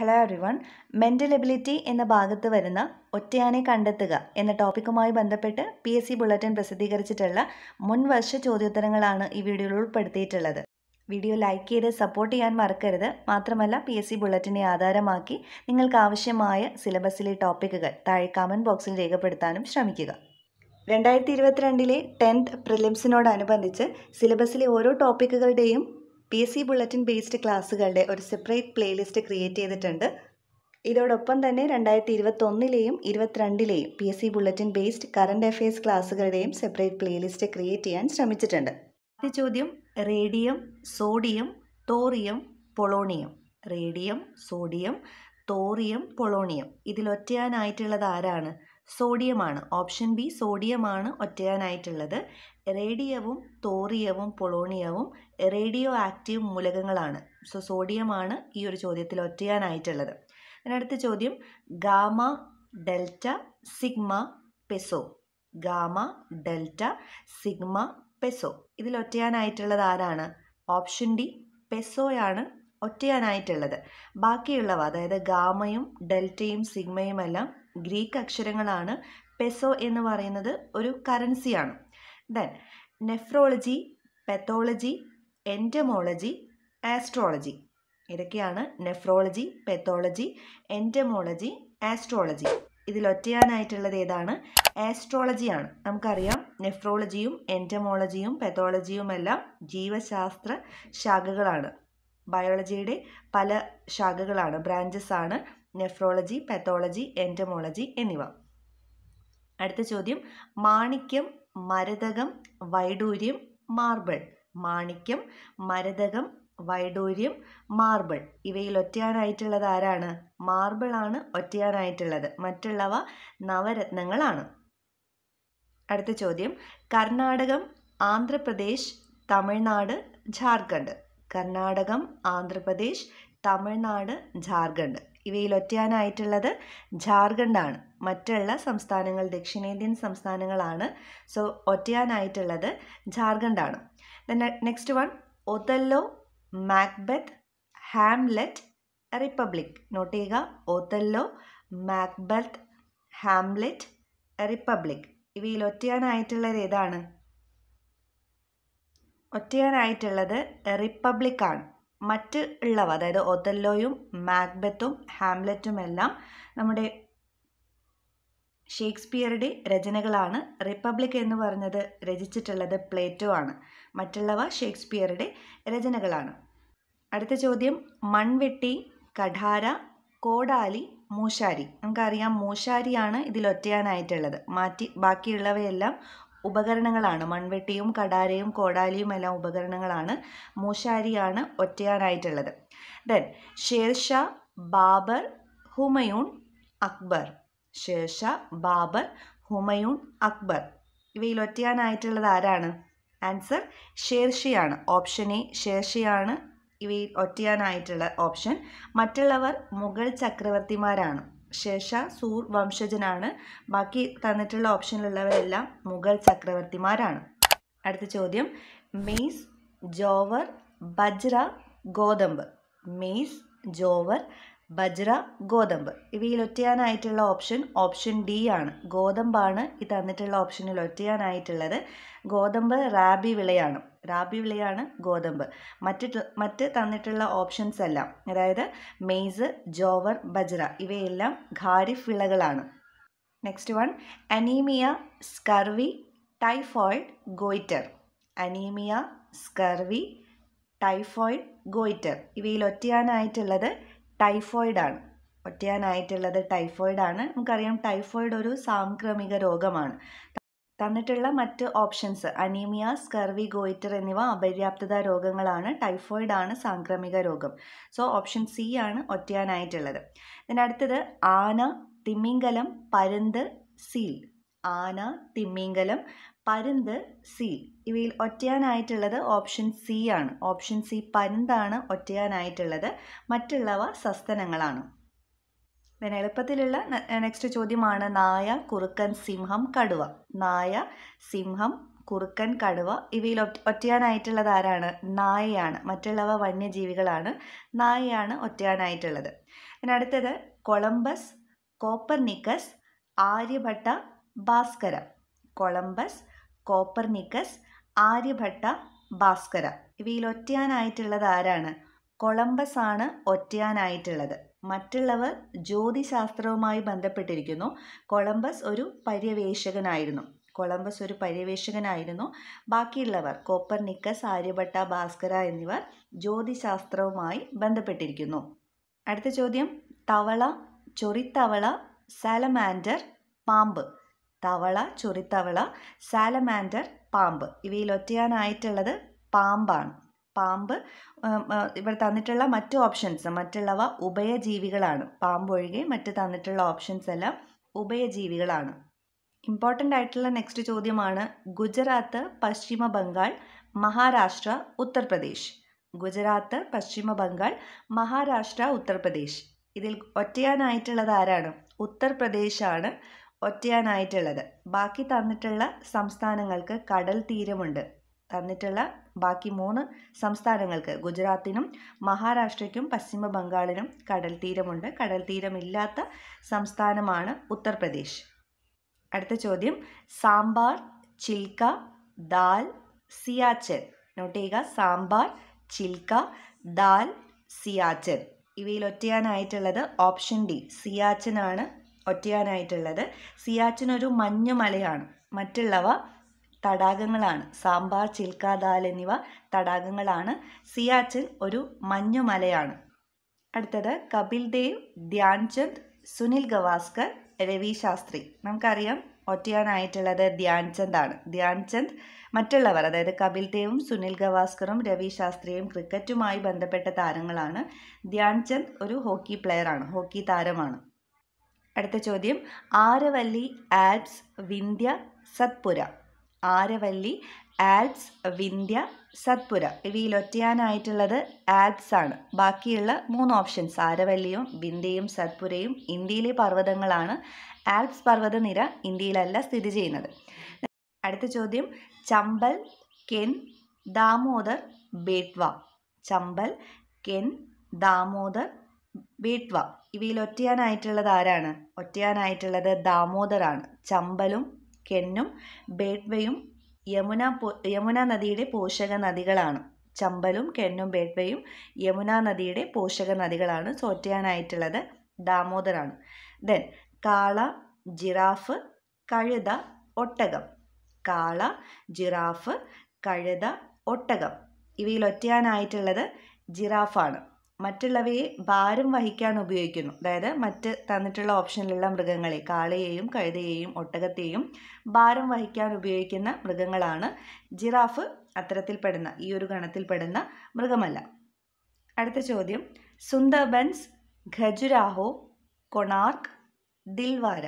hello everyone mental ability എന്ന ഭാഗത്ത് വരുന്ന ഒറ്റയാനെ കണ്ടെത്തുക എന്ന ടോപ്പിക്കുമായി ബന്ധപ്പെട്ട് പി എസ് സി ബുള്ളറ്റിൻ പ്രസിദ്ധീകരിച്ചിട്ടുള്ള മുൻ വർഷ ചോദ്യോത്തരങ്ങളാണ് ഈ വീഡിയോയിൽ ഉൾപ്പെടുത്തിയിട്ടുള്ളത് വീഡിയോ ലൈക്ക് ചെയ്ത് സപ്പോർട്ട് ചെയ്യാൻ മറക്കരുത് മാത്രമല്ല പി എസ് സി ബുള്ളറ്റിനെ ആധാരമാക്കി നിങ്ങൾക്ക് ആവശ്യമായ സിലബസിലെ ടോപ്പിക്കുകൾ താഴെ കമൻറ്റ് ബോക്സിൽ രേഖപ്പെടുത്താനും ശ്രമിക്കുക രണ്ടായിരത്തി ഇരുപത്തിരണ്ടിലെ ടെൻത്ത് പ്രിലിംസിനോടനുബന്ധിച്ച് സിലബസിലെ ഓരോ ടോപ്പിക്കുകളുടെയും P S C bulletin based ക്ലാസ്സുകളുടെ ഒരു സെപ്പറേറ്റ് പ്ലേലിസ്റ്റ് ക്രിയേറ്റ് ചെയ്തിട്ടുണ്ട് ഇതോടൊപ്പം തന്നെ രണ്ടായിരത്തി ഇരുപത്തൊന്നിലെയും ഇരുപത്തിരണ്ടിലെയും P S C bulletin based current affairs ക്ലാസ്സുകളുടെയും സെപ്പറേറ്റ് പ്ലേലിസ്റ്റ് ക്രിയേറ്റ് ചെയ്യാൻ ശ്രമിച്ചിട്ടുണ്ട് ആദ്യ ചോദ്യം radium sodium thorium polonium radium sodium thorium polonium ഇതിലൊറ്റയാനായിട്ടുള്ളത് ആരാണ് സോഡിയമാണ് ഓപ്ഷൻ ബി സോഡിയമാണ് ഒറ്റയാനായിട്ടുള്ളത് റേഡിയവും തോറിയവും പൊളോണിയവും റേഡിയോ ആക്റ്റീവ് മൂലകങ്ങളാണ് സോ സോഡിയമാണ് ഈ ഒരു ചോദ്യത്തിൽ ഒറ്റയാനായിട്ടുള്ളത് അടുത്ത ചോദ്യം gamma delta sigma peso gamma delta sigma peso ഇതിൽ ഒറ്റയാനായിട്ടുള്ളത് ആരാണ് ഓപ്ഷൻ ഡി പെസോയാണ് ഒറ്റയാനായിട്ടുള്ളത് ബാക്കിയുള്ളവ അതായത് ഗാമയും ഡെൽറ്റയും സിഗ്മയും എല്ലാം ഗ്രീക്ക് അക്ഷരങ്ങളാണ് പെസോ എന്ന് പറയുന്നത് ഒരു കറൻസിയാണ് then nephrology pathology entomology astrology ഇതൊക്കെയാണ് നെഫ്രോളജി പെത്തോളജി എൻറ്റമോളജി ആസ്ട്രോളജി ഇതിലൊറ്റയാനായിട്ടുള്ളത് ഏതാണ് ആസ്ട്രോളജിയാണ് നമുക്കറിയാം നെഫ്രോളജിയും എൻറ്റമോളജിയും പെത്തോളജിയും എല്ലാം ജീവശാസ്ത്ര ശാഖകളാണ് ബയോളജിയുടെ പല ശാഖകളാണ് ബ്രാഞ്ചസ് ആണ് നെഫ്രോളജി പാത്തോളജി എൻറ്റമോളജി എന്നിവ അടുത്ത ചോദ്യം മാണിക്യം മരതകം വൈഡൂര്യം മാർബിൾ മാണിക്യം മരതകം വൈഡൂര്യം മാർബിൾ ഇവയിൽ ഒറ്റയാനായിട്ടുള്ളത് ആരാണ് മാർബിൾ ആണ് ഒറ്റയാനായിട്ടുള്ളത് മറ്റുള്ളവ നവരത്നങ്ങളാണ് അടുത്ത ചോദ്യം കർണാടകം ആന്ധ്രാപ്രദേശ് തമിഴ്നാട് ജാർഖണ്ഡ് കർണാടകം ആന്ധ്രാപ്രദേശ് തമിഴ്നാട് ജാർഖണ്ഡ് ഇവയിൽ ഒറ്റയാനായിട്ടുള്ളത് ജാർഖണ്ഡാണ് മറ്റുള്ള സംസ്ഥാനങ്ങൾ ദക്ഷിണേന്ത്യൻ സംസ്ഥാനങ്ങളാണ് സോ ഒറ്റയാനായിട്ടുള്ളത് ജാർഖണ്ഡാണ് next one Othello Macbeth Hamlet Republic note ചെയ്യുക ഒതല്ലോ മാക്ബെത്ത് ഹാംലെറ്റ് റിപ്പബ്ലിക് ഇവയിൽ ഒറ്റയാനായിട്ടുള്ളത് ഏതാണ് ഒറ്റയാനായിട്ടുള്ളത് റിപ്പബ്ലിക്കാണ് മറ്റ് ഉള്ളവ അതായത് ഒതല്ലോയും മാക്ബത്തും എല്ലാം നമ്മുടെ ഷേക്സ്പിയറുടെ രചനകളാണ് റിപ്പബ്ലിക് എന്ന് പറഞ്ഞത് രചിച്ചിട്ടുള്ളത് പ്ലേറ്റോ ആണ് മറ്റുള്ളവ ഷേക്സ്പിയറുടെ രചനകളാണ് അടുത്ത ചോദ്യം മൺവെട്ടി കഠാര കോടാലി മൂശാരി നമുക്കറിയാം മൂശാരിയാണ് ഇതിൽ ഒറ്റയാനായിട്ടുള്ളത് മാറ്റി ബാക്കിയുള്ളവയെല്ലാം ഉപകരണങ്ങളാണ് മൺവെട്ടിയും കടാരയും കോടാലിയും എല്ലാം ഉപകരണങ്ങളാണ് മൂശാരിയാണ് ഒറ്റയാനായിട്ടുള്ളത് ദെൻ ഷേർഷാ ബാബർ ഹുമയൂൺ അക്ബർ ഷേർഷാ ബാബർ ഹുമയൂൺ അക്ബർ ഇവയിൽ ഒറ്റയാനായിട്ടുള്ളത് ആരാണ് ആൻസർ ഷേർഷിയാണ് ഓപ്ഷൻ എ ഷേർഷിയാണ് ഇവയിൽ ഒറ്റയാനായിട്ടുള്ള ഓപ്ഷൻ മറ്റുള്ളവർ മുഗൾ ചക്രവർത്തിമാരാണ് ശേഷ സൂർ വംശജനാണ് ബാക്കി തന്നിട്ടുള്ള ഓപ്ഷനിലുള്ളവരെല്ലാം മുഗൾ ചക്രവർത്തിമാരാണ് അടുത്ത ചോദ്യം മെയ്സ് ജോവർ ബജ്ര ഗോതമ്പ് മെയ്സ് ജോവർ ബജ്ര ഗോതമ്പ് ഇവയിൽ ഒറ്റയാനായിട്ടുള്ള ഓപ്ഷൻ ഓപ്ഷൻ ഡി ആണ് ഗോതമ്പാണ് ഈ തന്നിട്ടുള്ള ഓപ്ഷനിൽ ഒറ്റയാനായിട്ടുള്ളത് ഗോതമ്പ് റാബി വിളയാണ് റാബി വിളയാണ് ഗോതമ്പ് മറ്റ് മറ്റ് തന്നിട്ടുള്ള ഓപ്ഷൻസ് എല്ലാം അതായത് മെയ്സ് ജോവർ ബജ്ര ഇവയെല്ലാം ഖാരിഫ് വിളകളാണ് next one anaemia scurvy typhoid goitre anaemia scurvy typhoid goitre ഇവയിൽ ഒറ്റയാനായിട്ടുള്ളത് ടൈഫോയിഡാണ് ഒറ്റയാനായിട്ടുള്ളത് ടൈഫോയിഡാണ് നമുക്കറിയാം ടൈഫോയിഡ് ഒരു സാംക്രമിക രോഗമാണ് തന്നിട്ടുള്ള മറ്റ് ഓപ്ഷൻസ് അനീമിയ സ്കർവി ഗോയിറ്റർ എന്നിവ അപര്യാപ്തത രോഗങ്ങളാണ് ടൈഫോയിഡ് ആണ് സാംക്രമിക രോഗം സോ ഓപ്ഷൻ സി ആണ് ഒറ്റയാനായിട്ടുള്ളത് ഇതിനടുത്തത് ആന തിമ്മിങ്കലം പരുന്ത് സീൽ ആന തിമ്മിങ്കലം പരുന്ത് സി ഇവയിൽ ഒറ്റയാനായിട്ടുള്ളത് ഓപ്ഷൻ സി ആണ് ഓപ്ഷൻ സി പരുന്താണ് ഒറ്റയാനായിട്ടുള്ളത് മറ്റുള്ളവ സസ്തനങ്ങളാണ് പിന്നെ എളുപ്പത്തിലുള്ള നെക്സ്റ്റ് ചോദ്യമാണ് നായ കുറുക്കൻ സിംഹം കടുവ നായ സിംഹം കുറുക്കൻ കടുവ ഇവയിൽ ഒറ്റയാനായിട്ടുള്ളത് ആരാണ് നായയാണ് മറ്റുള്ളവ വന്യജീവികളാണ് നായയാണ് ഒറ്റയാനായിട്ടുള്ളത് പിന്നെ അടുത്തത് Columbus Copernicus Aryabhata Bhaskara Columbus Copernicus Aryabhata Bhaskara ഇവയിൽ ഒറ്റയാനായിട്ടുള്ളത് ആരാണ് കൊളംബസ് ആണ് ഒറ്റയാനായിട്ടുള്ളത് മറ്റുള്ളവർ ജ്യോതിശാസ്ത്രവുമായി ബന്ധപ്പെട്ടിരിക്കുന്നു കൊളംബസ് ഒരു പര്യവേഷകനായിരുന്നു കൊളംബസ് ഒരു പര്യവേഷകനായിരുന്നു ബാക്കിയുള്ളവർ കോപ്പർനിക്കസ് ആര്യഭട്ട ഭാസ്കര എന്നിവർ ജ്യോതിശാസ്ത്രവുമായി ബന്ധപ്പെട്ടിരിക്കുന്നു അടുത്ത ചോദ്യം തവള ചൊറിത്തവള സാലമാൻഡർ പാമ്പ് തവള ചൊറിത്തവള സാലമാൻഡർ പാമ്പ് ഇവയിൽ ഒറ്റയാനായിട്ടുള്ളത് പാമ്പാണ് പാമ്പ് ഇവിടെ തന്നിട്ടുള്ള മറ്റ് ഓപ്ഷൻസ് മറ്റുള്ളവ ഉഭയജീവികളാണ് പാമ്പ് ഒഴികെ മറ്റ് തന്നിട്ടുള്ള ഓപ്ഷൻസ് എല്ലാം ഉഭയജീവികളാണ് ഇമ്പോർട്ടൻ്റ് ആയിട്ടുള്ള നെക്സ്റ്റ് ചോദ്യമാണ് ഗുജറാത്ത് പശ്ചിമ ബംഗാൾ മഹാരാഷ്ട്ര ഉത്തർപ്രദേശ് ഗുജറാത്ത് പശ്ചിമ ബംഗാൾ മഹാരാഷ്ട്ര ഉത്തർപ്രദേശ് ഇതിൽ ഒറ്റയാനായിട്ടുള്ളത് ആരാണ് ഉത്തർപ്രദേശാണ് ഒറ്റയാനായിട്ടുള്ളത് ബാക്കി തന്നിട്ടുള്ള സംസ്ഥാനങ്ങൾക്ക് കടൽ തീരമുണ്ട് തന്നിട്ടുള്ള ബാക്കി മൂന്ന് സംസ്ഥാനങ്ങൾക്ക് ഗുജറാത്തിനും മഹാരാഷ്ട്രയ്ക്കും പശ്ചിമ ബംഗാളിനും കടൽ തീരമുണ്ട് കടൽ തീരമില്ലാത്ത സംസ്ഥാനമാണ് ഉത്തർപ്രദേശ് അടുത്ത ചോദ്യം സാമ്പാർ ചിൽക്ക ദാൽ സിയാച്ചൻ നോട്ട് ചെയ്യുക സാമ്പാർ ചിൽക്ക ദാൽ സിയാച്ചൻ ഇവയിൽ ഒറ്റയാനായിട്ടുള്ളത് ഓപ്ഷൻ ഡി സിയാച്ചനാണ് ഒറ്റയാനായിട്ടുള്ളത് സിയാച്ചിൻ ഒരു മലയാണ് മറ്റുള്ളവ തടാകങ്ങളാണ് സാമ്പാർ ചിൽക്കാദാൽ എന്നിവ തടാകങ്ങളാണ് സിയാച്ചിൻ ഒരു മലയാണ് അടുത്തത് കപിൽ ദേവ് ധ്യാൻചന്ദ് സുനിൽ ഗവാസ്കർ രവി ശാസ്ത്രി നമുക്കറിയാം ഒറ്റയാനായിട്ടുള്ളത് ധ്യാൻചന്ദ് ആണ് ധ്യാൻചന്ദ് മറ്റുള്ളവർ അതായത് കപിൽ ദേവും സുനിൽ ഗവാസ്കറും രവി ശാസ്ത്രിയും ക്രിക്കറ്റുമായി ബന്ധപ്പെട്ട താരങ്ങളാണ് ധ്യാൻചന്ദ് ഒരു ഹോക്കി പ്ലെയറാണ് ഹോക്കി താരമാണ് അടുത്ത ചോദ്യം ആരവല്ലി ആൽപ്സ് വിന്ധ്യ സത്പുര ആരവല്ലി ആൽപ്സ് വിന്ധ്യ സത്പുര ഇവയിൽ ഒറ്റയാനായിട്ടുള്ളത് ആൽപ്സ് ആണ് ബാക്കിയുള്ള മൂന്ന് ഓപ്ഷൻസ് ആരവല്ലിയും വിന്ധ്യയും സത്പുരയും ഇന്ത്യയിലെ പർവ്വതങ്ങളാണ് ആൽപ്സ് പർവ്വതനിര ഇന്ത്യയിലല്ല സ്ഥിതി ചെയ്യുന്നത് അടുത്ത ചോദ്യം ചമ്പൽ കെൻ ദാമോദർ ബേട്വ ചമ്പൽ കെൻ ദാമോദർ വീട്ട്വ ഇവയിൽ ഒറ്റയാനായിട്ടുള്ളത് ആരാണ് ഒറ്റയാനായിട്ടുള്ളത് ദാമോദറാണ് ചമ്പലും കെന്നും ബേട്വയും യമുന യമുന നദിയുടെ പോഷക നദികളാണ് ചമ്പലും കെന്നും ബേട്വയും യമുന നദിയുടെ പോഷക നദികളാണ് സോ ഒറ്റയാനായിട്ടുള്ളത് ദാമോദറാണ് ദെൻ കാള ജിറാഫ് കഴുത ഒട്ടകം കാള ജിറാഫ് കഴുത ഒട്ടകം ഇവയിൽ ഒറ്റയാനായിട്ടുള്ളത് ജിറാഫാണ് മറ്റുള്ളവയെ ഭാരം വഹിക്കാൻ ഉപയോഗിക്കുന്നു അതായത് മറ്റ് തന്നിട്ടുള്ള ഓപ്ഷനിലുള്ള മൃഗങ്ങളെ കാളയെയും കഴുതയെയും ഒട്ടകത്തെയും ഭാരം വഹിക്കാൻ ഉപയോഗിക്കുന്ന മൃഗങ്ങളാണ് ജിറാഫ് അത്തരത്തിൽപ്പെടുന്ന ഈ ഒരു ഗണത്തിൽപ്പെടുന്ന മൃഗമല്ല അടുത്ത ചോദ്യം സുന്ദർബൻസ് ഖജുരാഹോ കൊണാർക്ക് ദിൽവാര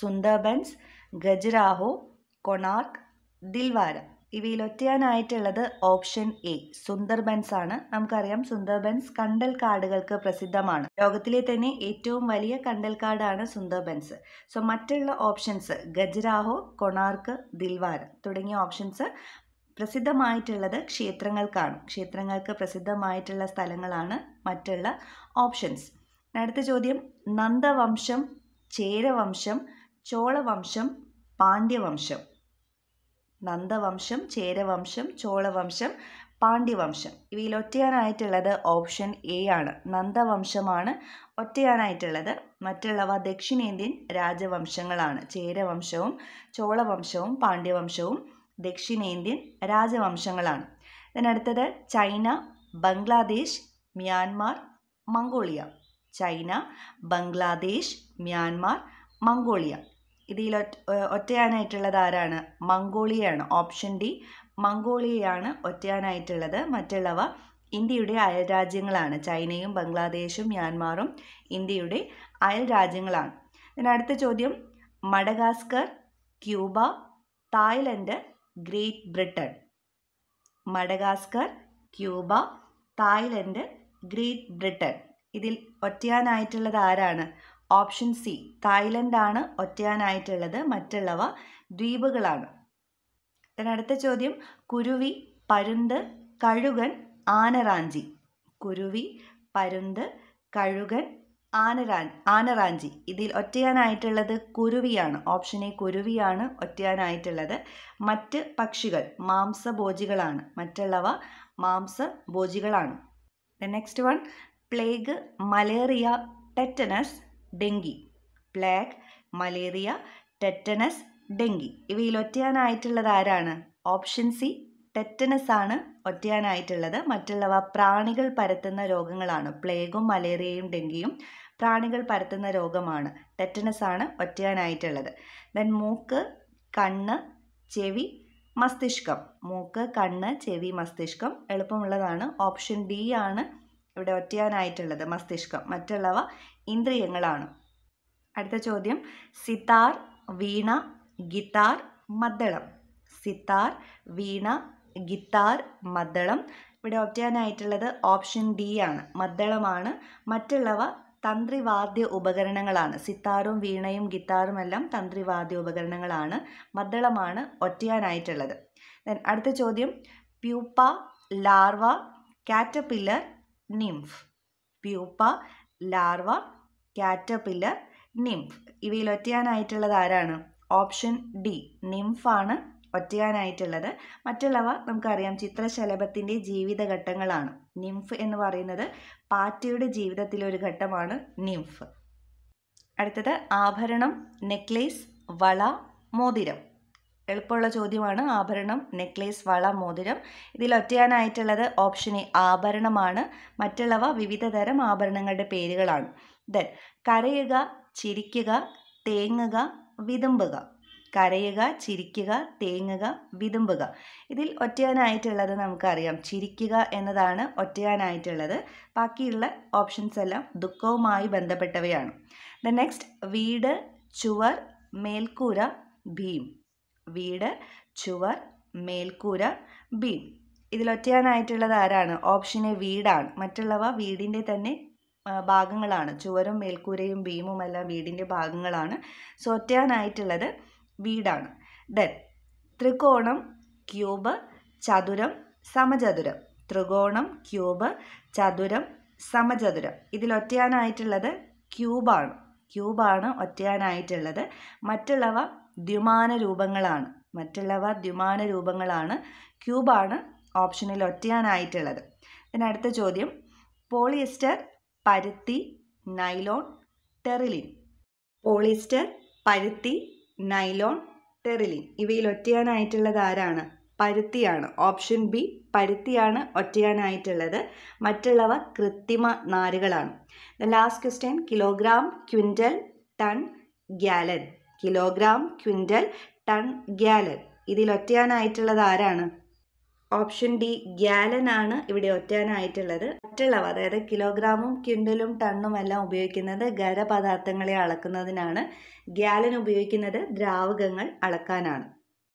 സുന്ദർബൻസ് ഖജുരാഹോ കൊണാർക്ക് ദിൽവാര ഇവയിൽ ഒറ്റയാനായിട്ടുള്ളത് ഓപ്ഷൻ എ സുന്ദർബൻസ് ആണ് നമുക്കറിയാം സുന്ദർബൻസ് കണ്ടൽ കാടുകൾക്ക് പ്രസിദ്ധമാണ് ലോകത്തിലെ തന്നെ ഏറ്റവും വലിയ കണ്ടൽ കാടാണ് സുന്ദർബൻസ് സോ മറ്റുള്ള ഓപ്ഷൻസ് ഗജരാഹോ കൊണാർക്ക് ദിൽവാര തുടങ്ങിയ ഓപ്ഷൻസ് പ്രസിദ്ധമായിട്ടുള്ളത് ക്ഷേത്രങ്ങൾക്കാണ് ക്ഷേത്രങ്ങൾക്ക് പ്രസിദ്ധമായിട്ടുള്ള സ്ഥലങ്ങളാണ് മറ്റുള്ള ഓപ്ഷൻസ് അടുത്ത ചോദ്യം നന്ദവംശം ചേരവംശം ചോളവംശം പാണ്ഡ്യവംശം നന്ദവംശം ചേരവംശം ചോളവംശം പാണ്ഡ്യവംശം ഇവയിൽ ഒറ്റയാനായിട്ടുള്ളത് ഓപ്ഷൻ എ ആണ് നന്ദവംശമാണ് ഒറ്റയാനായിട്ടുള്ളത് മറ്റുള്ളവ ദക്ഷിണേന്ത്യൻ രാജവംശങ്ങളാണ് ചേരവംശവും ചോളവംശവും പാണ്ഡ്യവംശവും ദക്ഷിണേന്ത്യൻ രാജവംശങ്ങളാണ് അതിനടുത്തത് China Bangladesh Myanmar Mongolia China Bangladesh Myanmar Mongolia ഇതിൽ ഒറ്റയാനായിട്ടുള്ളത് ആരാണ് മംഗോളിയയാണ് ഓപ്ഷൻ ഡി മംഗോളിയയാണ് ഒറ്റയാനായിട്ടുള്ളത് മറ്റുള്ളവ ഇന്ത്യയുടെ അയൽരാജ്യങ്ങളാണ് ചൈനയും ബംഗ്ലാദേശും മ്യാൻമാറും ഇന്ത്യയുടെ അയൽരാജ്യങ്ങളാണ് പിന്നെ അടുത്ത ചോദ്യം Madagascar Cuba Thailand Great Britain Madagascar Cuba Thailand Great Britain ഇതിൽ ഒറ്റയാനായിട്ടുള്ളത് ആരാണ് ഓപ്ഷൻ സി തായ്ലൻഡാണ് ഒറ്റയാനായിട്ടുള്ളത് മറ്റുള്ളവ ദ്വീപുകളാണ് അടുത്ത ചോദ്യം കുരുവി പരുന്ത് കഴുകൻ ആനറാഞ്ചി കുരുവി പരുന്ത് കഴുകൻ ആനറാ ആനറാഞ്ചി ഇതിൽ ഒറ്റയാനായിട്ടുള്ളത് കുരുവിയാണ് ഓപ്ഷൻ എ കുരുവിയാണ് ഒറ്റയാനായിട്ടുള്ളത് മറ്റ് പക്ഷികൾ മാംസഭോജികളാണ് മറ്റുള്ളവ മാംസഭോജികളാണ് next one plague malaria tetanus dengue plague malaria tetanus dengue ഇവയിൽ ഒറ്റയാനായിട്ടുള്ളത് ആരാണ് ഓപ്ഷൻ സി ടെറ്റനസ് ആണ് ഒറ്റയാനായിട്ടുള്ളത് മറ്റുള്ളവ പ്രാണികൾ പരത്തുന്ന രോഗങ്ങളാണ് പ്ലേഗും മലേറിയയും ഡെങ്കിയും പ്രാണികൾ പരത്തുന്ന രോഗമാണ് ടെറ്റനസ് ആണ് ഒറ്റയാനായിട്ടുള്ളത് ദെൻ മൂക്ക് കണ്ണ് ചെവി മസ്തിഷ്കം മൂക്ക് കണ്ണ് ചെവി മസ്തിഷ്കം എളുപ്പമുള്ളതാണ് ഓപ്ഷൻ ഡി ആണ് ഇവിടെ ഒറ്റയാനായിട്ടുള്ളത് മസ്തിഷ്കം മറ്റുള്ളവ ഇന്ദ്രിയങ്ങളാണ് അടുത്ത ചോദ്യം സിതാർ വീണ ഗിത്താർ മദ്ദളം സിത്താർ വീണ ഗിത്താർ മദ്ദളം ഇവിടെ ഒറ്റയാനായിട്ടുള്ളത് ഓപ്ഷൻ ഡി ആണ് മദ്ദളമാണ് മറ്റുള്ളവ തന്ത്രിവാദ്യ ഉപകരണങ്ങളാണ് സിത്താറും വീണയും ഗിത്താറും എല്ലാം തന്ത്രിവാദ്യ ഉപകരണങ്ങളാണ് മദ്ദളമാണ് ഒറ്റയാനായിട്ടുള്ളത് ദെൻ അടുത്ത ചോദ്യം pupa larva caterpillar nymph pupa larva caterpillar nymph ഇവയിൽ ഒറ്റയാനായിട്ടുള്ളത് ആരാണ് ഓപ്ഷൻ ഡി നിംഫാണ് ഒറ്റയാനായിട്ടുള്ളത് മറ്റുള്ളവ നമുക്കറിയാം ചിത്രശലഭത്തിൻ്റെ ജീവിതഘട്ടങ്ങളാണ് നിംഫ് എന്ന് പറയുന്നത് പാറ്റയുടെ ജീവിതത്തിലെ ഒരു ഘട്ടമാണ് നിംഫ് അടുത്തത് ആഭരണം നെക്ലേസ് വള മോതിരം എളുപ്പമുള്ള ചോദ്യമാണ് ആഭരണം നെക്ലേസ് വള മോതിരം ഇതിൽ ഒറ്റയാനായിട്ടുള്ളത് ഓപ്ഷൻ എ ആഭരണമാണ് മറ്റുള്ളവ വിവിധ തരം ആഭരണങ്ങളുടെ പേരുകളാണ് ദെൻ കരയുക ചിരിക്കുക തേങ്ങുക വിതുമ്പുക കരയുക ചിരിക്കുക തേങ്ങുക വിതുമ്പുക ഇതിൽ ഒറ്റയാനായിട്ടുള്ളത് നമുക്കറിയാം ചിരിക്കുക എന്നതാണ് ഒറ്റയാനായിട്ടുള്ളത് ബാക്കിയുള്ള ഓപ്ഷൻസ് എല്ലാം ദുഃഖവുമായി ബന്ധപ്പെട്ടവയാണ് ദ നെക്സ്റ്റ് വീട് ചുവർ മേൽക്കൂര ഭീം വീട് ചുവർ മേൽക്കൂര ബീം ഇതിലൊറ്റയാനായിട്ടുള്ളത് ആരാണ് ഓപ്ഷൻ എ വീടാണ് മറ്റുള്ളവ വീടിൻ്റെ തന്നെ ഭാഗങ്ങളാണ് ചുവരും മേൽക്കൂരയും ബീമും എല്ലാം വീടിൻ്റെ ഭാഗങ്ങളാണ് സോ ഒറ്റയാനായിട്ടുള്ളത് വീടാണ് ദെൻ ത്രികോണം ക്യൂബ് ചതുരം സമചതുരം ത്രികോണം ക്യൂബ് ചതുരം സമചതുരം ഇതിലൊറ്റയാനായിട്ടുള്ളത് ക്യൂബാണ് ക്യൂബാണ് ഒറ്റയാനായിട്ടുള്ളത് മറ്റുള്ളവ ദ്വിമാന രൂപങ്ങളാണ് മറ്റുള്ളവ ദ്വിമാന രൂപങ്ങളാണ് ക്യൂബാണ് ഓപ്ഷനിൽ ഒറ്റയാനായിട്ടുള്ളത് പിന്നെ അടുത്ത ചോദ്യം പോളിയസ്റ്റർ പരുത്തി നൈലോൺ ടെറിലിൻ പോളിയസ്റ്റർ പരുത്തി നൈലോൺ ടെറിലിൻ ഇവയിൽ ഒറ്റയാനായിട്ടുള്ളത് ആരാണ് പരുത്തിയാണ് ഓപ്ഷൻ ബി പരുത്തിയാണ് ഒറ്റയാനായിട്ടുള്ളത് മറ്റുള്ളവ കൃത്രിമ നാരുകളാണ് the last question kilogram quintal ton gallon kilogram quintal ton gallon ഇതിൽ ഒറ്റയാനായിട്ടുള്ളത് ആരാണ് ഓപ്ഷൻ ഡി ഗ്യാലൻ ആണ് ഇവിടെ ഒറ്റയാനായിട്ടുള്ളത് മറ്റുള്ളവ അതായത് കിലോഗ്രാമും ക്വിൻ്റലും ടണ്ണും എല്ലാം ഉപയോഗിക്കുന്നത് ഖരപദാർത്ഥങ്ങളെ അളക്കുന്നതിനാണ് ഗ്യാലൻ ഉപയോഗിക്കുന്നത് ദ്രാവകങ്ങൾ അളക്കാനാണ്